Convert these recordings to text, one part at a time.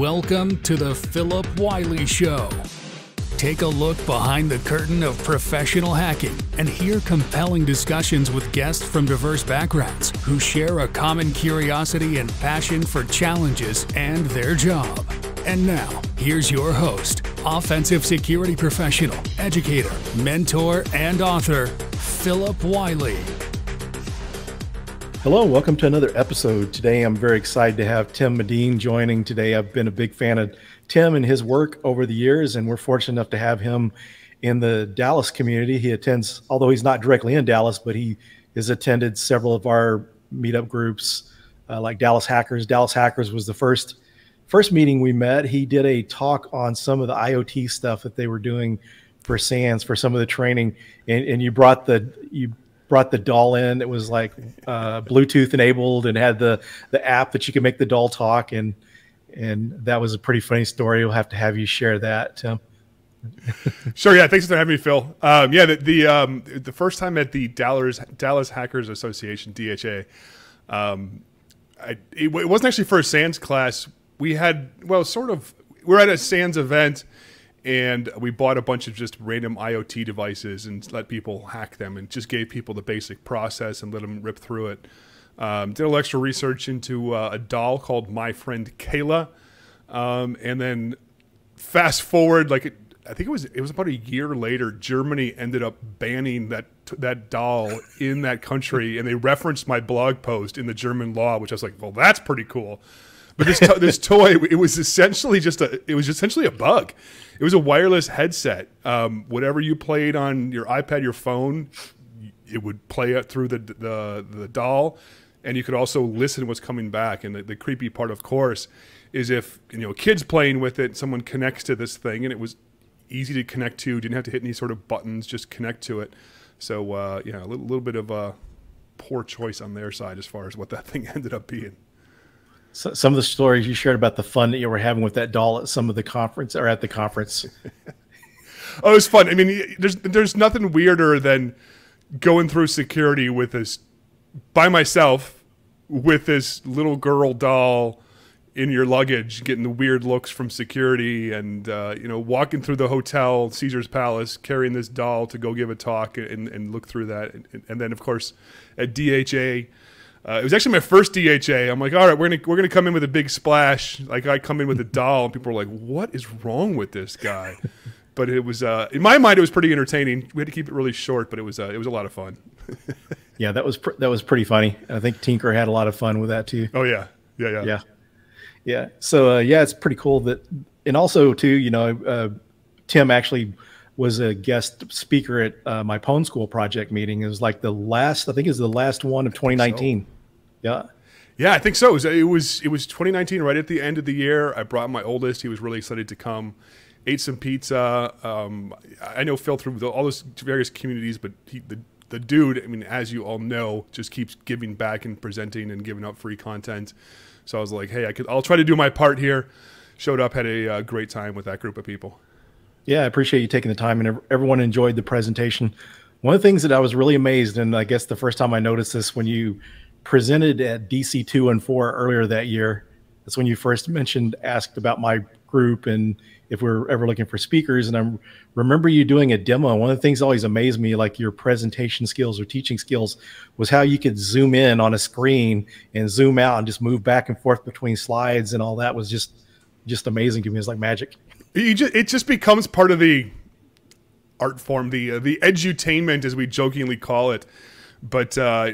Welcome to the Philip Wiley Show. Take a look behind the curtain of professional hacking and hear compelling discussions with guests from diverse backgrounds who share a common curiosity and passion for challenges and their job. And now, here's your host, offensive security professional, educator, mentor, and author, Philip Wiley. Hello, welcome to another episode. Today I'm very excited to have Tim Medine joining today. I've been a big fan of Tim and his work over the years, and we're fortunate enough to have him in the Dallas community. He attends, although he's not directly in Dallas, but he has attended several of our meetup groups, uh, like Dallas Hackers. Dallas Hackers was the first first meeting we met. He did a talk on some of the IoT stuff that they were doing for Sands for some of the training, and, and you brought the you brought the doll in It was like uh, Bluetooth enabled and had the the app that you could make the doll talk and and that was a pretty funny story. We'll have to have you share that, Tim. sure. Yeah. Thanks for having me, Phil. Um, yeah. The the, um, the, first time at the Dallas Dallas Hackers Association (DHA), um, I, it, it, wasn't actually for a Sands class. We had well, sort of. We are at a Sands event and we bought a bunch of just random IoT devices and let people hack them and just gave people the basic process and let them rip through it. Um, did a little extra research into uh, a doll called My Friend Kayla, um, and then fast forward like it, I think it was it was about a year later. Germany ended up banning that that doll in that country, and they referenced my blog post in the German law, which I was like, well, that's pretty cool. But this to- this toy, it was essentially just a it was essentially a bug. It was a wireless headset. Um, whatever you played on your iPad, your phone, it would play it through the the the doll, and you could also listen what's coming back. And the, the creepy part, of course, is if you know kids playing with it, someone connects to this thing, and it was easy to connect to. Didn't have to hit any sort of buttons, just connect to it. So uh, yeah, a little, little bit of a poor choice on their side as far as what that thing ended up being. So, some of the stories you shared about the fun that you were having with that doll at some of the conference or at the conference. oh, it was fun. I mean, there's there's nothing weirder than going through security with this by myself with this little girl doll in your luggage, getting the weird looks from security, and uh, you know, walking through the hotel, Caesar's Palace, carrying this doll to go give a talk and, and look through that, and, and then of course at DHA uh, it was actually my first DHA. I'm like, all right, we're gonna we're gonna come in with a big splash. Like I come in with a doll, and people were like, what is wrong with this guy? but it was uh, in my mind, it was pretty entertaining. We had to keep it really short, but it was uh, it was a lot of fun. yeah, that was pr- that was pretty funny. I think Tinker had a lot of fun with that too. Oh yeah, yeah, yeah, yeah, yeah. So uh, yeah, it's pretty cool that, and also too, you know, uh, Tim actually was a guest speaker at uh, my Pone School project meeting. It was like the last, I think, is the last one of 2019. So. Yeah. Yeah, I think so. It was, it was, it was 2019, right at the end of the year. I brought my oldest. He was really excited to come. Ate some pizza. Um, I know Phil through all those various communities, but he, the the dude, I mean, as you all know, just keeps giving back and presenting and giving up free content. So I was like, hey, I could, I'll try to do my part here. Showed up, had a uh, great time with that group of people. Yeah, I appreciate you taking the time, and everyone enjoyed the presentation. One of the things that I was really amazed, and I guess the first time I noticed this when you presented at DC two and four earlier that year, that's when you first mentioned asked about my group and if we are ever looking for speakers. And I remember you doing a demo. One of the things that always amazed me, like your presentation skills or teaching skills, was how you could zoom in on a screen and zoom out and just move back and forth between slides and all that was just just amazing to me. It's like magic. Just, it just becomes part of the art form, the uh, the edutainment, as we jokingly call it. But uh,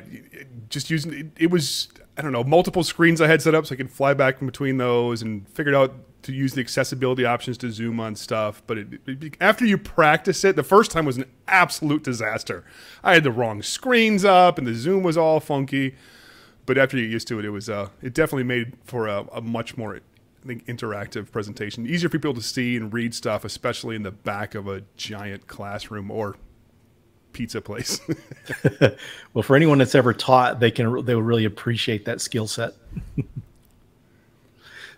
just using it, it, was I don't know multiple screens I had set up, so I could fly back in between those and figured out to use the accessibility options to zoom on stuff. But it, it, after you practice it, the first time was an absolute disaster. I had the wrong screens up, and the zoom was all funky. But after you get used to it, it was uh, it definitely made for a, a much more think, interactive presentation. Easier for people to see and read stuff, especially in the back of a giant classroom or pizza place. well, for anyone that's ever taught, they can they will really appreciate that skill set.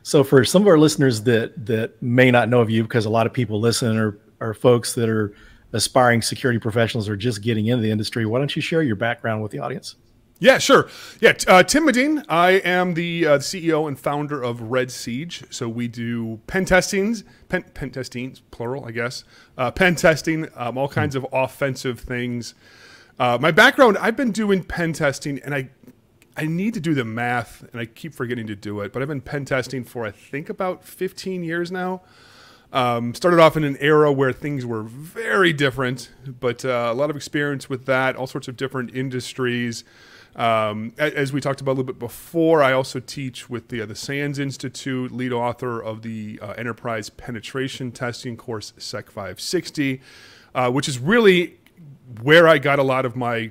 so, for some of our listeners that that may not know of you, because a lot of people listen are are folks that are aspiring security professionals or just getting into the industry. Why don't you share your background with the audience? Yeah, sure. Yeah, uh, Tim Medine. I am the uh, CEO and founder of Red Siege. So we do pen testings, pen, pen testings, plural, I guess. Uh, pen testing, um, all kinds of offensive things. Uh, my background, I've been doing pen testing, and I, I need to do the math, and I keep forgetting to do it. But I've been pen testing for I think about 15 years now. Um, started off in an era where things were very different, but uh, a lot of experience with that, all sorts of different industries. Um, as we talked about a little bit before, I also teach with the, uh, the Sands Institute, lead author of the uh, Enterprise Penetration Testing course, SEC 560, uh, which is really where I got a lot of my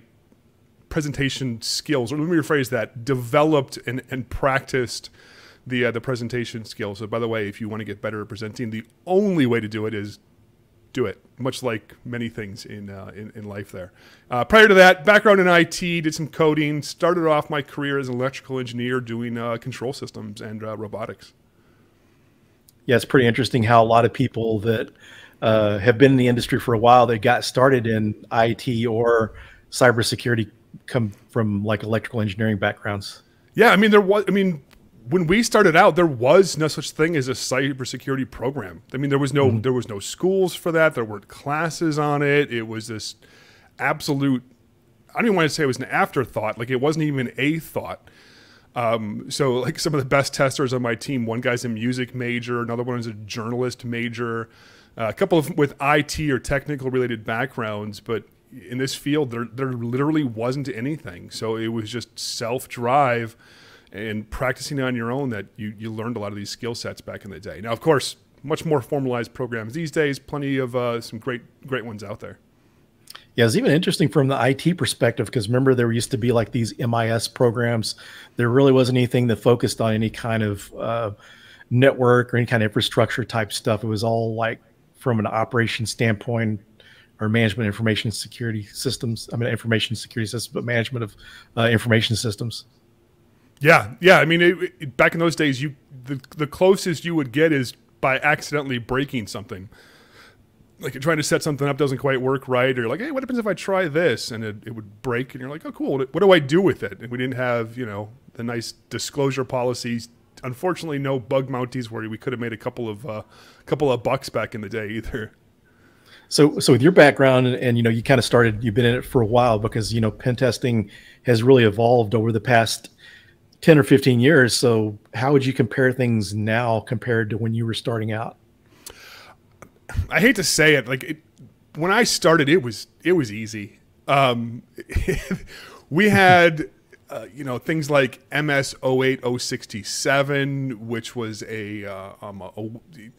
presentation skills, or let me rephrase that, developed and, and practiced the, uh, the presentation skills. So, by the way, if you want to get better at presenting, the only way to do it is do it, much like many things in, uh, in, in, life there. Uh, prior to that, background in IT, did some coding, started off my career as an electrical engineer doing uh, control systems and uh, robotics. Yeah, it's pretty interesting how a lot of people that uh, have been in the industry for a while, they got started in IT or cybersecurity come from like electrical engineering backgrounds. Yeah, I mean, there was, I mean, when we started out, there was no such thing as a cybersecurity program. I mean, there was no mm-hmm. there was no schools for that. There weren't classes on it. It was this absolute. I don't even want to say it was an afterthought. Like it wasn't even a thought. Um, so like some of the best testers on my team, one guy's a music major, another one is a journalist major, uh, a couple of with IT or technical related backgrounds, but in this field there there literally wasn't anything. So it was just self drive and practicing on your own that you, you learned a lot of these skill sets back in the day. Now, of course, much more formalized programs these days, plenty of uh, some great, great ones out there. Yeah, it's even interesting from the IT perspective because remember there used to be like these MIS programs. There really wasn't anything that focused on any kind of uh, network or any kind of infrastructure type stuff. It was all like from an operation standpoint or management information security systems. I mean, information security systems, but management of uh, information systems. Yeah, yeah. I mean, it, it, back in those days, you the the closest you would get is by accidentally breaking something. Like you're trying to set something up doesn't quite work right, or you're like, hey, what happens if I try this and it, it would break? And you're like, oh, cool. What do I do with it? And we didn't have you know the nice disclosure policies. Unfortunately, no bug mounties where we could have made a couple of uh, couple of bucks back in the day either. So, so with your background and, and you know, you kind of started, you've been in it for a while because, you know, pen testing has really evolved over the past, 10 or 15 years. So, how would you compare things now compared to when you were starting out? I hate to say it, like it, when I started, it was it was easy. Um, we had uh, you know things like MS 08067, which was a, uh, um, a, a,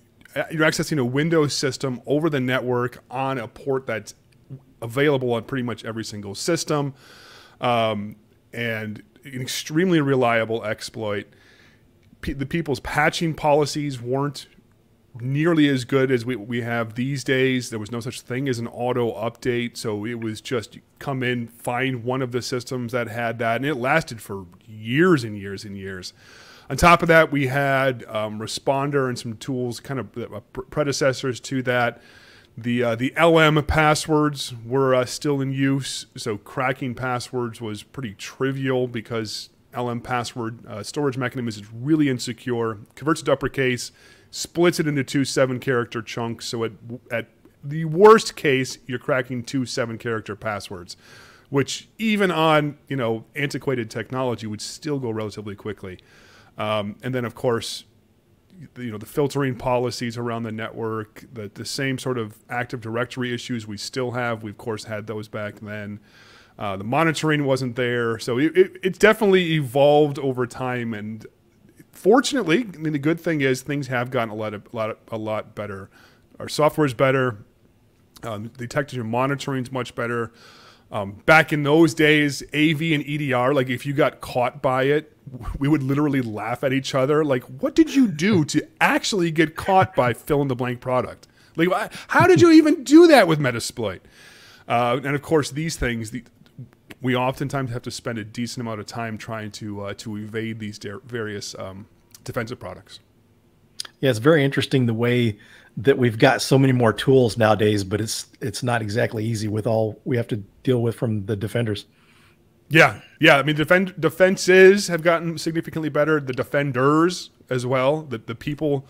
you're accessing a Windows system over the network on a port that's available on pretty much every single system. Um, and an extremely reliable exploit. P- the people's patching policies weren't nearly as good as we, we have these days. There was no such thing as an auto update. So it was just come in, find one of the systems that had that. And it lasted for years and years and years. On top of that, we had um, Responder and some tools, kind of uh, predecessors to that, the uh, the LM passwords were uh, still in use, so cracking passwords was pretty trivial because LM password uh, storage mechanism is really insecure. Converts it uppercase, splits it into two seven character chunks. So at at the worst case, you're cracking two seven character passwords, which even on you know antiquated technology would still go relatively quickly. Um, and then of course you know the filtering policies around the network, the the same sort of Active Directory issues we still have. We of course had those back then. Uh, the monitoring wasn't there, so it, it, it definitely evolved over time. And fortunately, I mean, the good thing is things have gotten a lot of, a lot of, a lot better. Our software is better. Um, detection monitoring is much better. Um, back in those days, AV and EDR, like if you got caught by it, we would literally laugh at each other. Like, what did you do to actually get caught by fill in the blank product? Like, how did you even do that with Metasploit? Uh, and of course, these things, the, we oftentimes have to spend a decent amount of time trying to uh, to evade these various um, defensive products. Yeah, it's very interesting the way that we've got so many more tools nowadays, but it's it's not exactly easy with all we have to deal with from the defenders. Yeah, yeah. I mean, defend defenses have gotten significantly better. The defenders as well. The the people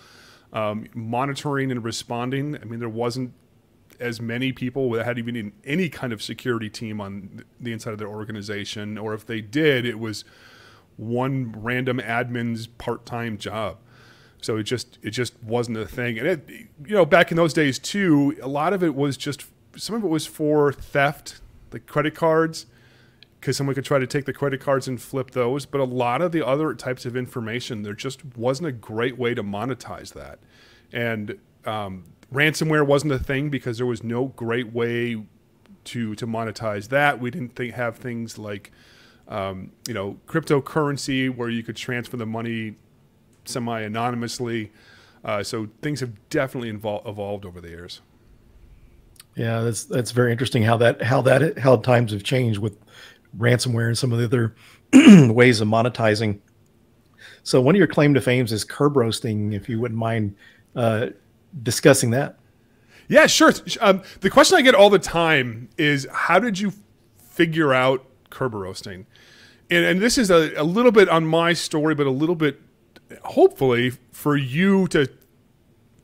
um, monitoring and responding. I mean, there wasn't as many people that had even any kind of security team on the inside of their organization, or if they did, it was one random admin's part time job. So it just it just wasn't a thing. And it, you know, back in those days too, a lot of it was just some of it was for theft, like credit cards, because someone could try to take the credit cards and flip those. But a lot of the other types of information, there just wasn't a great way to monetize that. And um, ransomware wasn't a thing because there was no great way to to monetize that. We didn't think, have things like um, you know cryptocurrency where you could transfer the money semi anonymously. Uh, so things have definitely evol- evolved over the years. Yeah, that's that's very interesting how that how that how times have changed with ransomware and some of the other ways of monetizing. So one of your claim to fames is curb roasting. If you wouldn't mind uh, discussing that. Yeah, sure. Um, the question I get all the time is, how did you figure out curb roasting? And, and this is a, a little bit on my story, but a little bit hopefully for you to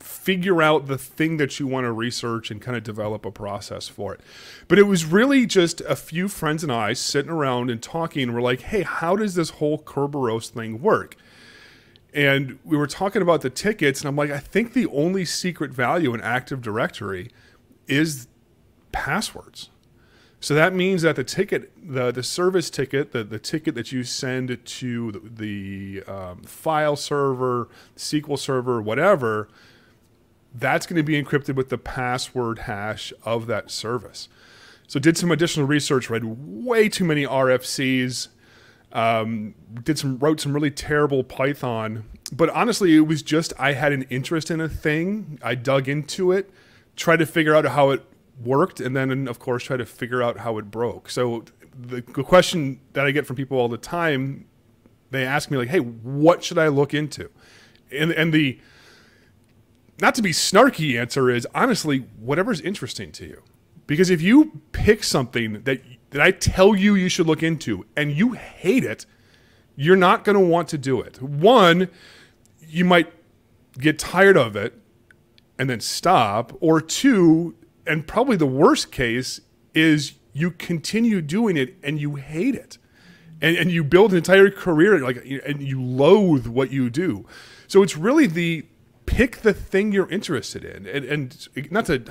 figure out the thing that you want to research and kind of develop a process for it. But it was really just a few friends and I sitting around and talking. we're like, hey, how does this whole Kerberos thing work? And we were talking about the tickets, and I'm like, I think the only secret value in Active Directory is passwords. So that means that the ticket, the, the service ticket, the, the ticket that you send to the, the um, file server, SQL server, whatever, that's going to be encrypted with the password hash of that service. So did some additional research, read way too many RFCs, um, did some wrote some really terrible Python. But honestly, it was just I had an interest in a thing. I dug into it, tried to figure out how it worked and then of course try to figure out how it broke so the question that i get from people all the time they ask me like hey what should i look into and and the not to be snarky answer is honestly whatever's interesting to you because if you pick something that that i tell you you should look into and you hate it you're not going to want to do it one you might get tired of it and then stop, or two, and probably the worst case is you continue doing it and you hate it. And, and you build an entire career like and you loathe what you do. So it's really the pick the thing you're interested in and, and not to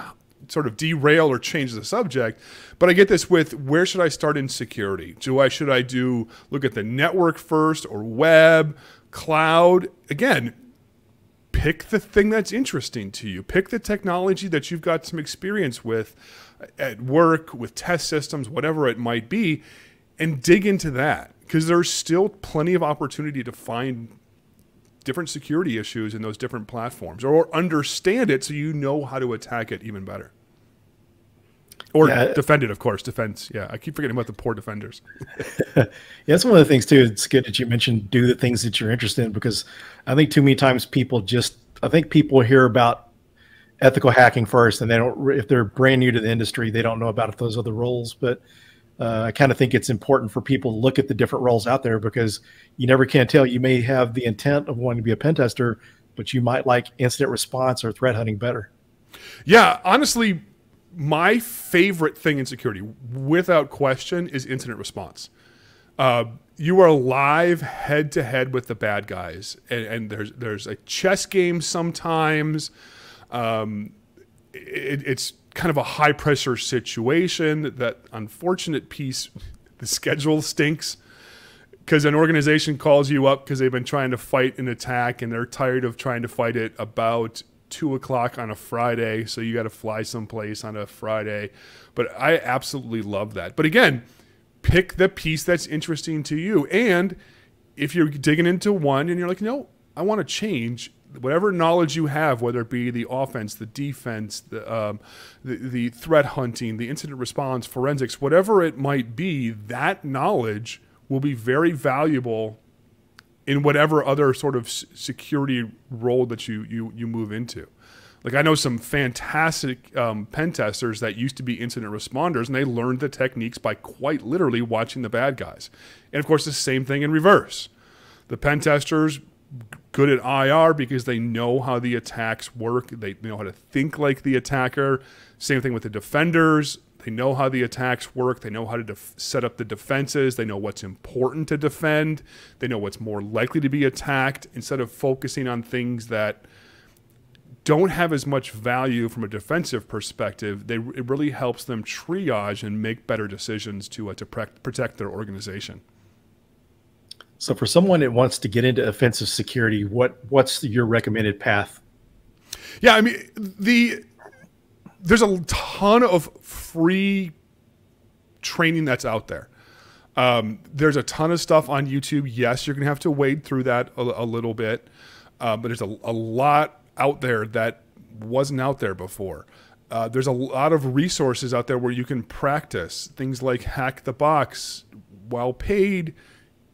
sort of derail or change the subject, but I get this with where should I start in security? Do I should I do look at the network first or web, cloud? Again, pick the thing that's interesting to you. Pick the technology that you've got some experience with uh, at work, with test systems, whatever it might be, and dig into that because there's still plenty of opportunity to find different security issues in those different platforms or understand it so you know how to attack it even better or yeah. defended, of course, defense. Yeah, I keep forgetting about the poor defenders. yeah, that's one of the things too. It's good that you mentioned do the things that you're interested in because I think too many times people just I think people hear about ethical hacking first, and they don't if they're brand new to the industry, they don't know about those other roles. But uh, I kind of think it's important for people to look at the different roles out there because you never can tell. You may have the intent of wanting to be a pen tester, but you might like incident response or threat hunting better. Yeah, honestly, my favorite thing in security, without question, is incident response. Uh, you are live head to head with the bad guys, and, and there's there's a chess game sometimes. Um, it, it's kind of a high pressure situation. That unfortunate piece, the schedule stinks because an organization calls you up because they've been trying to fight an attack and they're tired of trying to fight it about two o'clock on a Friday, so you got to fly someplace on a Friday. But I absolutely love that. But again, pick the piece that's interesting to you. And if you're digging into one and you're like, no, I want to change. Whatever knowledge you have, whether it be the offense, the defense, the, um, the the threat hunting, the incident response, forensics, whatever it might be, that knowledge will be very valuable in whatever other sort of security role that you you you move into. Like I know some fantastic um, pen testers that used to be incident responders, and they learned the techniques by quite literally watching the bad guys. And of course, the same thing in reverse. The pen testers good at IR because they know how the attacks work. They know how to think like the attacker. Same thing with the defenders. They know how the attacks work. They know how to def- set up the defenses. They know what's important to defend. They know what's more likely to be attacked instead of focusing on things that don't have as much value from a defensive perspective. They, it really helps them triage and make better decisions to, uh, to pre- protect their organization. So, for someone that wants to get into offensive security, what what's your recommended path? Yeah, I mean the there's a ton of free training that's out there. Um, there's a ton of stuff on YouTube. Yes, you're going to have to wade through that a, a little bit, uh, but there's a, a, lot out there that wasn't out there before. Uh, there's a lot of resources out there where you can practice things like hack the box. Well paid,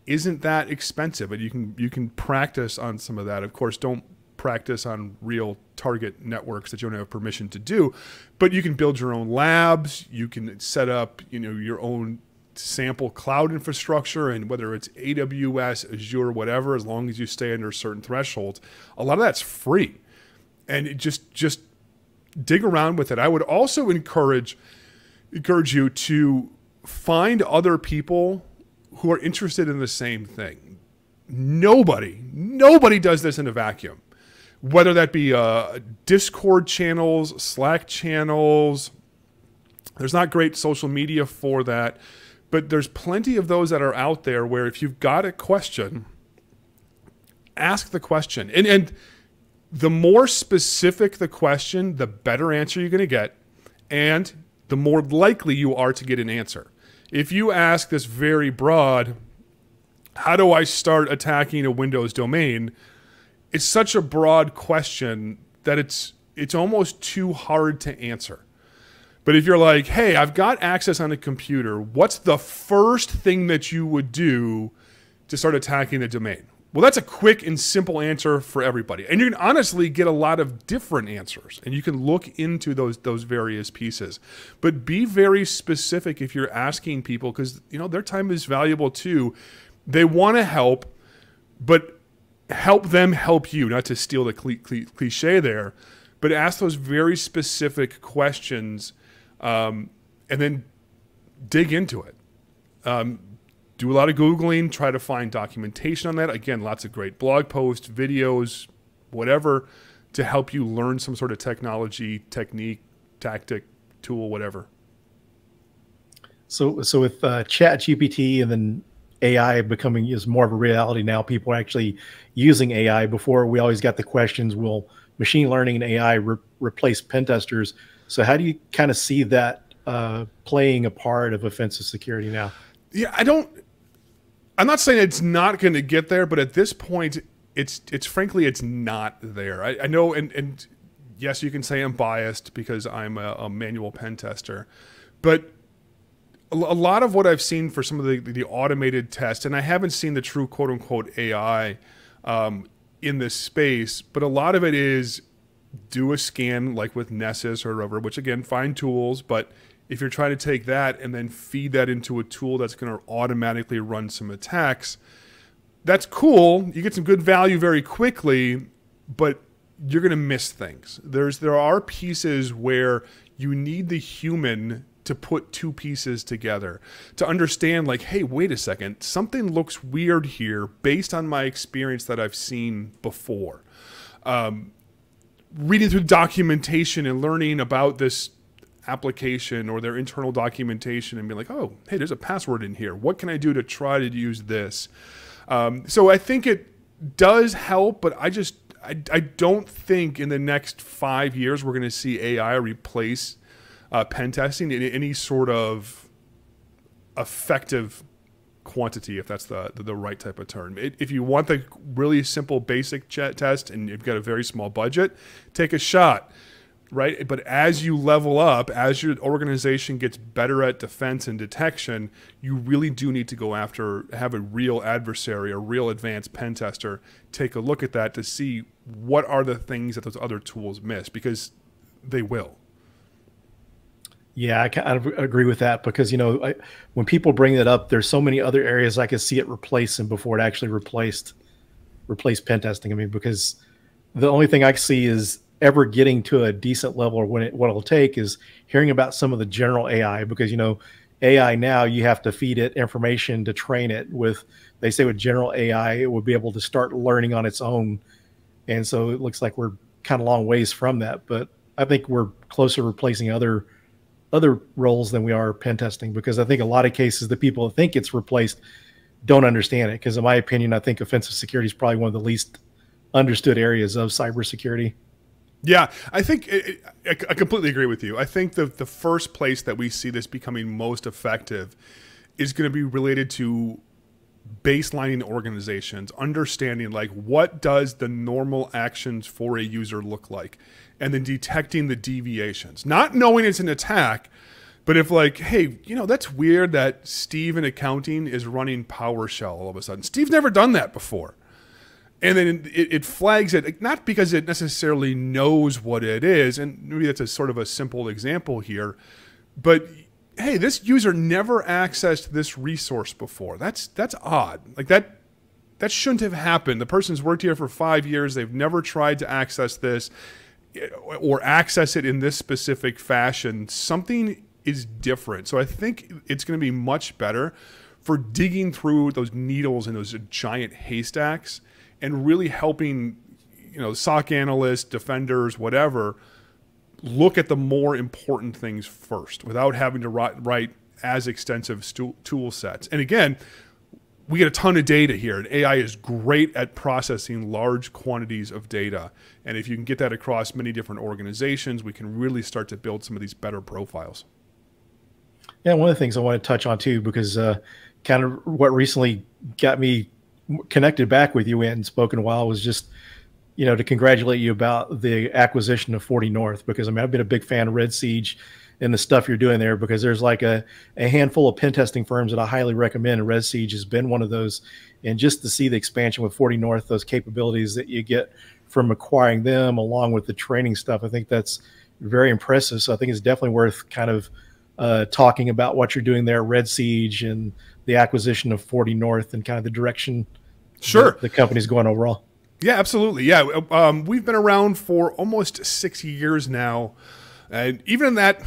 isn't that expensive, and you can you can practice on some of that. Of course, don't practice on real target networks that you don't have permission to do. But you can build your own labs. You can set up, you know, your own sample cloud infrastructure and whether it's AWS, Azure, whatever, as long as you stay under certain thresholds, a lot of that's free. And just just dig around with it. I would also encourage encourage you to find other people who are interested in the same thing. Nobody, nobody does this in a vacuum whether that be uh, Discord channels, Slack channels. There's not great social media for that, but there's plenty of those that are out there where if you've got a question, ask the question. And, and the more specific the question, the better answer you're going to get, and the more likely you are to get an answer. If you ask this very broad, how do I start attacking a Windows domain? it's such a broad question that it's it's almost too hard to answer. But if you're like, "Hey, I've got access on a computer. What's the first thing that you would do to start attacking the domain?" Well, that's a quick and simple answer for everybody. And you can honestly get a lot of different answers and you can look into those those various pieces. But be very specific if you're asking people cuz you know their time is valuable too. They want to help, but help them help you, not to steal the cliche there, but ask those very specific questions um, and then dig into it. Um, do a lot of Googling, try to find documentation on that. Again, lots of great blog posts, videos, whatever, to help you learn some sort of technology, technique, tactic, tool, whatever. So, so with uh, Chat GPT and then AI becoming is more of a reality now. People are actually using AI. Before we always got the questions: Will machine learning and AI re- replace pen testers? So how do you kind of see that uh, playing a part of offensive security now? Yeah, I don't. I'm not saying it's not going to get there, but at this point, it's it's frankly it's not there. I, I know, and and yes, you can say I'm biased because I'm a, a manual pen tester, but a lot of what I've seen for some of the, the automated tests, and I haven't seen the true quote unquote AI um, in this space, but a lot of it is do a scan like with Nessus or whatever, which again, fine tools, but if you're trying to take that and then feed that into a tool that's going to automatically run some attacks, that's cool. You get some good value very quickly, but you're going to miss things. There's there are pieces where you need the human to put two pieces together to understand like hey wait a second something looks weird here based on my experience that i've seen before um, reading through documentation and learning about this application or their internal documentation and be like oh hey there's a password in here what can i do to try to use this um, so i think it does help but i just I, I don't think in the next five years we're going to see ai replace uh, pen testing in any sort of effective quantity if that's the, the, the right type of term. It, if you want the really simple basic chat test and you've got a very small budget, take a shot. Right, but as you level up, as your organization gets better at defense and detection, you really do need to go after have a real adversary, a real advanced pen tester, take a look at that to see what are the things that those other tools miss because they will. Yeah, I kind of agree with that because you know I, when people bring that up, there's so many other areas I could see it replacing before it actually replaced replaced pen testing. I mean, because the only thing I see is ever getting to a decent level or when it, what it'll take is hearing about some of the general AI because you know AI now you have to feed it information to train it with. They say with general AI it will be able to start learning on its own, and so it looks like we're kind of long ways from that. But I think we're closer replacing other other roles than we are pen testing because I think a lot of cases the people that think it's replaced don't understand it. Because in my opinion, I think offensive security is probably one of the least understood areas of cybersecurity. Yeah, I think it, it, I completely agree with you. I think the the first place that we see this becoming most effective is going to be related to baselining organizations, understanding like what does the normal actions for a user look like, and then detecting the deviations. Not knowing it's an attack, but if like, hey, you know, that's weird that Steve in accounting is running PowerShell all of a sudden. Steve's never done that before. And then it, it flags it, not because it necessarily knows what it is, and maybe that's a sort of a simple example here, but hey, this user never accessed this resource before. That's that's odd. Like that that shouldn't have happened. The person's worked here for 5 years. They've never tried to access this eh, or access it in this specific fashion. Something is different. So I think it's going to be much better for digging through those needles and those giant haystacks and really helping you know soc analysts, defenders, whatever look at the more important things first without having to write, write as extensive tool sets. And again, we get a ton of data here, and AI is great at processing large quantities of data. And if you can get that across many different organizations, we can really start to build some of these better profiles. Yeah, one of the things I want to touch on too, because uh, kind of what recently got me connected back with you and spoken a while was just you know, to congratulate you about the acquisition of 40 North because I mean, I've been a big fan of Red Siege and the stuff you're doing there because there's like a, a handful of pen testing firms that I highly recommend. And Red Siege has been one of those. And just to see the expansion with 40 North, those capabilities that you get from acquiring them along with the training stuff, I think that's very impressive. So I think it's definitely worth kind of uh, talking about what you're doing there, Red Siege and the acquisition of 40 North and kind of the direction sure the, the company's going overall. Yeah, absolutely. Yeah, um, we've been around for almost six years now, and even in that,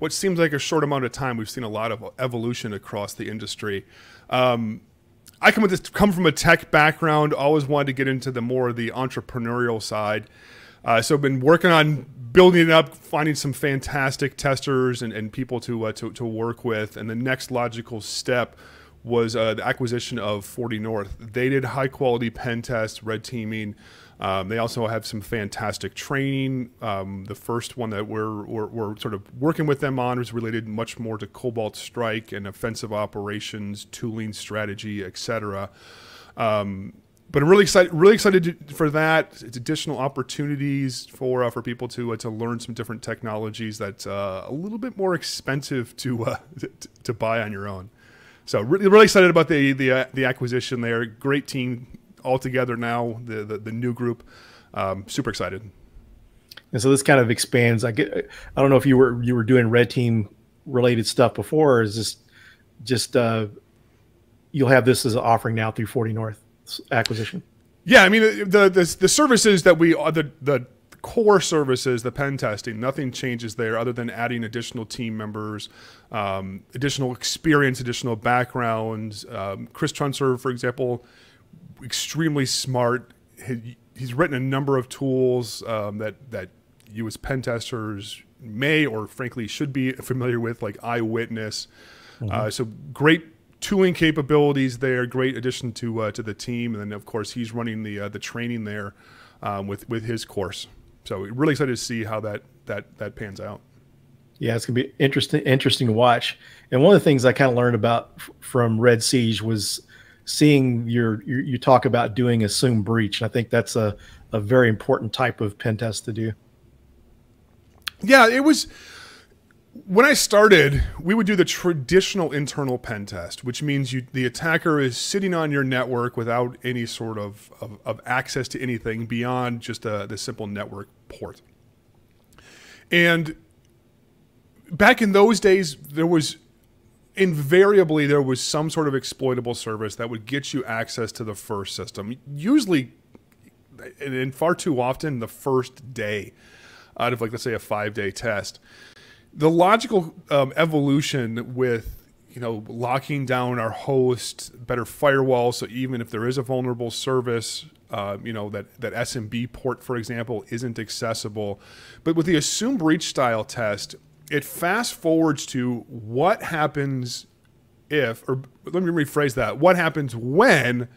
what seems like a short amount of time, we've seen a lot of evolution across the industry. Um, I come with this, come from a tech background. Always wanted to get into the more of the entrepreneurial side, uh, so I've been working on building it up, finding some fantastic testers and, and people to, uh, to to work with, and the next logical step was uh, the acquisition of 40 North. They did high quality pen tests, red teaming. Um, they also have some fantastic training. Um, the first one that we're, we're, we're, sort of working with them on is related much more to Cobalt Strike and offensive operations, tooling strategy, etc. Um, but I'm really excited, really excited for that. It's additional opportunities for uh, for people to uh, to learn some different technologies that's uh, a little bit more expensive to uh, to buy on your own. So really, really excited about the the, uh, the acquisition there. Great team all together now. The the, the new group, um, super excited. And so this kind of expands. I get. I don't know if you were you were doing red team related stuff before, or is this just uh, you'll have this as an offering now through Forty North acquisition? Yeah, I mean the the, the services that we uh, the the core services, the pen testing, nothing changes there other than adding additional team members, um, additional experience, additional backgrounds. Um, Chris Trunser, for example, extremely smart. He, he's written a number of tools um, that that you as pen testers may or frankly should be familiar with, like Eyewitness. Mm -hmm. uh, so great tooling capabilities there. Great addition to uh, to the team, and then of course he's running the uh, the training there um, with with his course so we're really excited to see how that that that pans out. Yeah, it's gonna be interesting interesting to watch. And one of the things I kind of learned about from Red Siege was seeing your, your, you talk about doing assume breach. And I think that's a a very important type of pen test to do. Yeah, it was when I started, we would do the traditional internal pen test, which means you, the attacker is sitting on your network without any sort of, of, of access to anything beyond just a, uh, the simple network port. And back in those days, there was invariably there was some sort of exploitable service that would get you access to the first system, usually and far too often the first day out of like let's say a five day test the logical um, evolution with you know locking down our host, better firewall, so even if there is a vulnerable service, uh, you know that that SMB port, for example, isn't accessible. But with the assume breach style test, it fast forwards to what happens if, or let me rephrase that: what happens when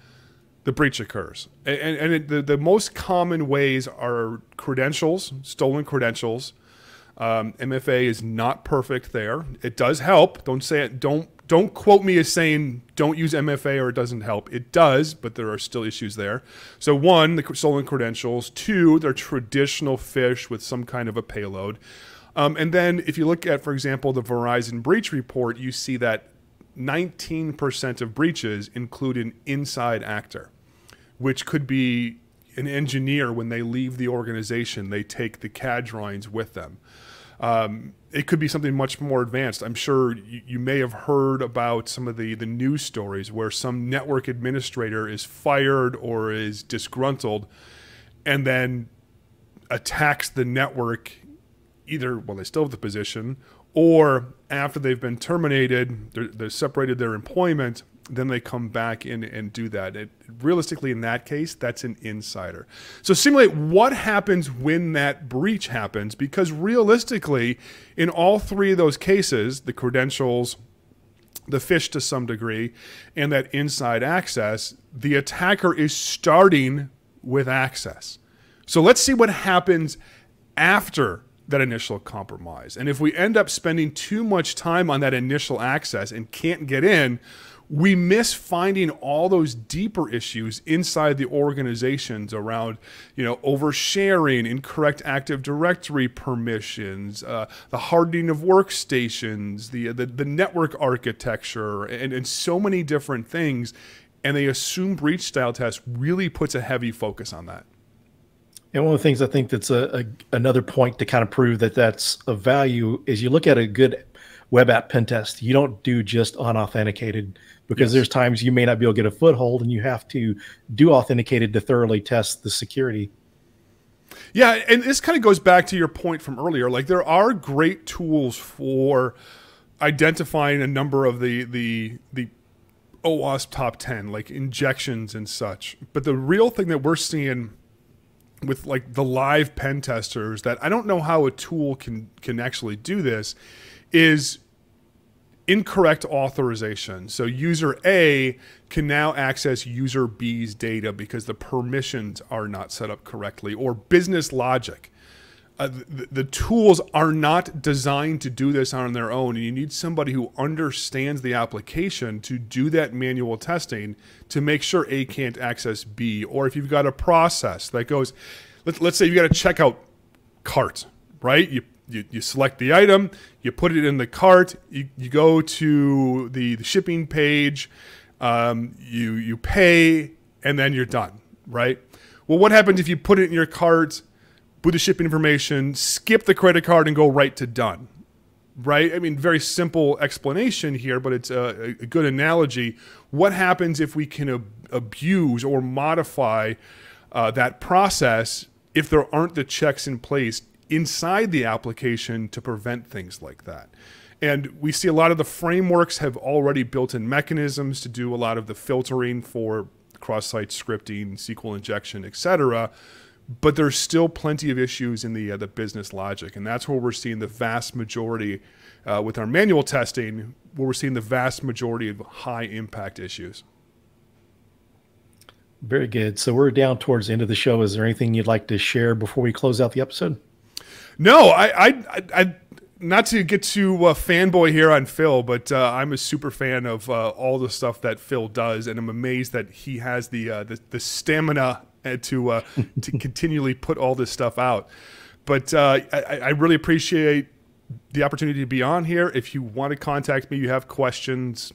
the breach occurs. And, and it, the, the most common ways are credentials, stolen credentials um, MFA is not perfect there. It does help. Don't say it. Don't don't quote me as saying don't use MFA or it doesn't help. It does, but there are still issues there. So one, the stolen credentials. Two, they're traditional fish with some kind of a payload. Um, and then if you look at, for example, the Verizon breach report, you see that 19% of breaches include an inside actor, which could be an engineer when they leave the organization, they take the CAD drawings with them. Um, it could be something much more advanced. I'm sure you, you, may have heard about some of the, the news stories where some network administrator is fired or is disgruntled and then attacks the network either while well, they still have the position or after they've been terminated, they're, they're separated their employment – then they come back in and do that. It, realistically, in that case, that's an insider. So simulate what happens when that breach happens, because realistically, in all three of those cases, the credentials, the fish to some degree, and that inside access, the attacker is starting with access. So let's see what happens after that initial compromise. And if we end up spending too much time on that initial access and can't get in, we miss finding all those deeper issues inside the organizations around, you know, oversharing, incorrect Active Directory permissions, uh, the hardening of workstations, the, uh, the, the network architecture, and, and so many different things. And they assume breach style test really puts a heavy focus on that. And one of the things I think that's a, a, another point to kind of prove that that's of value is you look at a good web app pen test. You don't do just unauthenticated because yes. there's times you may not be able to get a foothold and you have to do authenticated to thoroughly test the security. Yeah, and this kind of goes back to your point from earlier. Like there are great tools for identifying a number of the the the OWASP top 10 like injections and such. But the real thing that we're seeing with like the live pen testers that I don't know how a tool can can actually do this is incorrect authorization. So user A can now access user B's data because the permissions are not set up correctly or business logic. Uh, the, the tools are not designed to do this on their own. And you need somebody who understands the application to do that manual testing to make sure A can't access B. Or if you've got a process that goes, let, let's say you've got a checkout cart, right? You you, you select the item, you put it in the cart, you, you go to the, the shipping page, um, you, you pay, and then you're done, right? Well, what happens if you put it in your cart, put the shipping information, skip the credit card, and go right to done? right? I mean, very simple explanation here, but it's a, a good analogy. What happens if we can ab abuse or modify uh, that process if there aren't the checks in place inside the application to prevent things like that. And we see a lot of the frameworks have already built in mechanisms to do a lot of the filtering for cross site scripting, SQL injection, et cetera. But there's still plenty of issues in the, uh, the business logic. And that's where we're seeing the vast majority uh, with our manual testing, where we're seeing the vast majority of high impact issues. Very good. So we're down towards the end of the show. Is there anything you'd like to share before we close out the episode? No, I, I, I, I not to get too uh, fanboy here on Phil, but uh, I'm a super fan of uh, all the stuff that Phil does, and I'm amazed that he has the uh, the, the, stamina uh, to uh, to continually put all this stuff out. But I, I, really appreciate the opportunity to be on here. If you want to contact me, you have questions,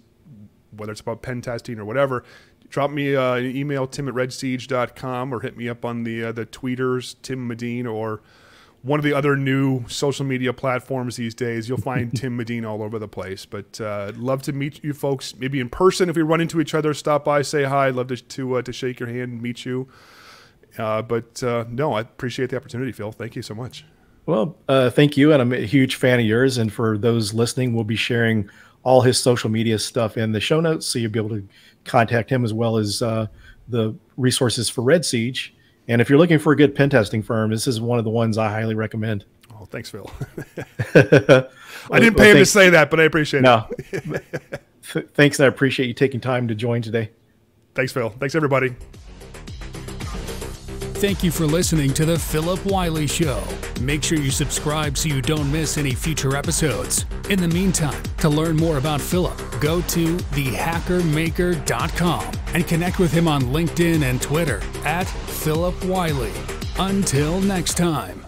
whether it's about pen testing or whatever, drop me an email, tim at redsiege.com, or hit me up on the the tweeters, Tim Medine, or – one of the other new social media platforms these days. You'll find Tim Medina all over the place. But uh, love to meet you folks, maybe in person if we run into each other. Stop by, say hi. I'd love to to, uh, to shake your hand and meet you. Uh, but uh, no, I appreciate the opportunity, Phil. Thank you so much. Well, uh, thank you, and I'm a huge fan of yours. And for those listening, we'll be sharing all his social media stuff in the show notes, so you'll be able to contact him as well as uh, the resources for Red Siege and if you're looking for a good pen testing firm, this is one of the ones I highly recommend. Oh, thanks, Phil. I didn't pay well, him thanks. to say that, but I appreciate no. it. No. thanks. I appreciate you taking time to join today. Thanks, Phil. Thanks, everybody. Thank you for listening to The Philip Wiley Show. Make sure you subscribe so you don't miss any future episodes. In the meantime, to learn more about Philip, go to thehackermaker.com and connect with him on LinkedIn and Twitter at Philip Wiley. Until next time.